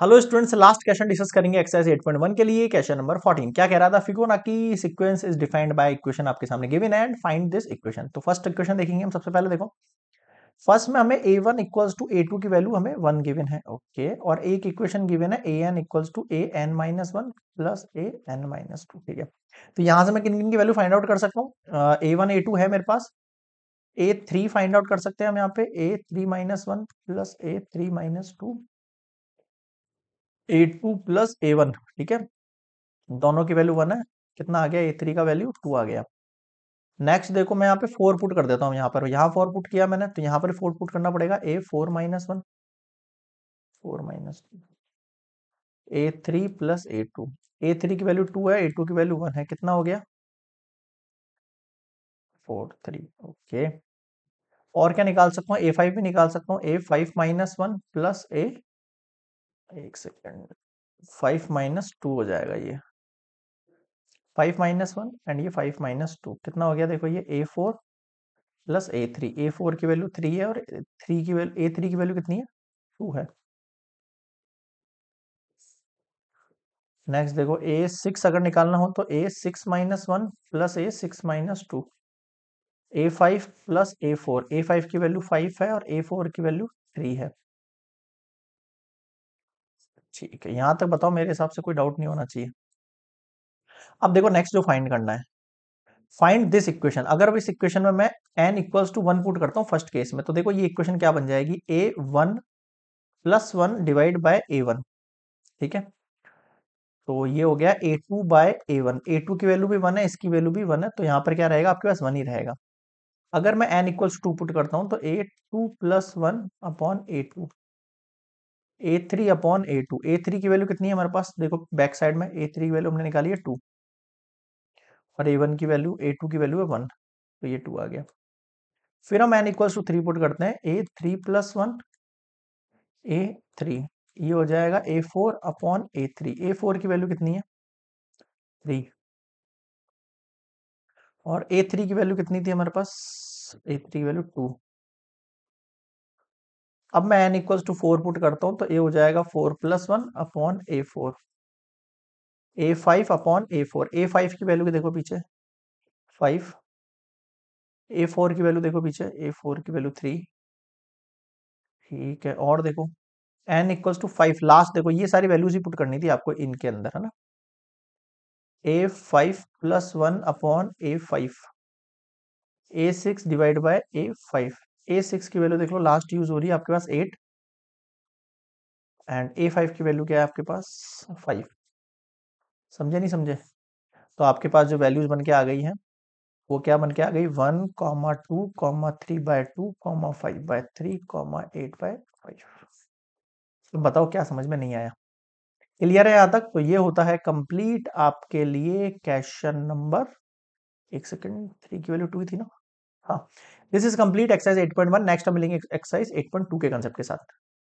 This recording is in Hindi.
Hello students last question discuss करेंगे एक्सरसाइज 8.1 के लिए क्वेश्चन नंबर 14 क्या कह रहा था Fibonacci sequence is defined by equation आपके सामने given and find this equation तो फर्स्ट इक्वेशन देखेंगे हम सबसे पहले देखो फर्स्ट में हमें A one equals to A two की वैल्यू हमें वन गिवन है ओके okay. और एक इक्वेशन गिवन है A N equals to A N minus one plus A N minus two ठीक है तो यहाँ से मैं किन किन की वैल्यू फाइंड आउट कर सकता हूँ ए वन ए टू है मेरे पास ए थ्री फाइंड आउट कर सकते हैं हम यहाँ पे A three minus one plus A three minus two A two plus A one ठीक है दोनों की वैल्यू वन है कितना आ गया ए थ्री का वैल्यू टू आ गया नेक्स्ट देखो मैं यहाँ पे फोर पुट कर देता हूँ यहाँ पर यहाँ फोर पुट किया मैंने तो यहाँ पर फोर पुट करना पड़ेगा A four minus one four minus A three plus A two A three की वैल्यू टू है ए टू की वैल्यू वन है कितना हो गया फोर थ्री ओके और क्या निकाल सकता हूँ ए फाइव भी निकाल सकता हूँ A five minus one plus A एक सेकेंड फाइव माइनस टू हो जाएगा ये फाइव माइनस वन एंड ये फाइव माइनस टू कितना हो गया देखो ये A four plus A three A four की वैल्यू थ्री है और थ्री की वैल्यू ए थ्री की वैल्यू कितनी है टू है नेक्स्ट देखो ए सिक्स अगर निकालना हो तो A six minus one plus A six minus two A five plus A four A five की वैल्यू फाइव है और ए फोर की वैल्यू थ्री है ठीक है यहां तक बताओ मेरे हिसाब से कोई डाउट नहीं होना चाहिए अब देखो नेक्स्ट जो फाइंड करना है फाइंड दिस इक्वेशन अगर अब इस इक्वेशन में मैं N equals to one put करता हूँ फर्स्ट केस में तो देखो ये इक्वेशन क्या बन जाएगी A one plus one divide by A one ठीक है तो ये हो गया A two by A one A two की वैल्यू भी वन है इसकी वैल्यू भी वन है तो यहाँ पर क्या रहेगा आपके पास वन ही रहेगा अगर मैं एन इक्वल्स टू पुट करता हूँ तो A two plus one upon A two A three upon A two A three की वैल्यू कितनी है हमारे पास देखो बैक साइड में ए थ्री की वैल्यू हमने निकाली है टू और ए वन की वैल्यू ए टू की वैल्यू है वन तो ये टू आ गया फिर हम N equals to three put करते हैं A three plus one A three ये हो जाएगा A four upon A three A four की वैल्यू कितनी है थ्री और ए थ्री की वैल्यू कितनी थी हमारे पास ए थ्री की वैल्यू टू अब मैं N equal to four put करता हूँ तो ए हो जाएगा four plus one upon A four A five upon A four A five की वैल्यू देखो पीछे फाइव ए फोर की वैल्यू देखो पीछे ए फोर की वैल्यू थ्री ठीक है और देखो N equal to five last देखो ये सारी वैल्यूज ही पुट करनी थी आपको इनके अंदर है ना A five plus one upon A five A six divide by A five A six की वैल्यू देख लो लास्ट यूज हो रही है आपके पास एट एंड ए फाइव की वैल्यू क्या है आपके पास फाइव समझे नहीं समझे तो आपके पास जो वैल्यूज बन के आ गई हैं वो क्या बन के आ गई one comma two comma three by two comma five by three comma eight by five तो बताओ क्या समझ में नहीं आया क्लियर है यहाँ तक तो ये होता है कंप्लीट आपके लिए क्वेश्चन नंबर एक सेकेंड थ्री की वैल्यू टू थी ना हाँ this is complete exercise 8.1 next हम मिलेंगे एक्सरसाइज 8.2 के कंसेप्ट के साथ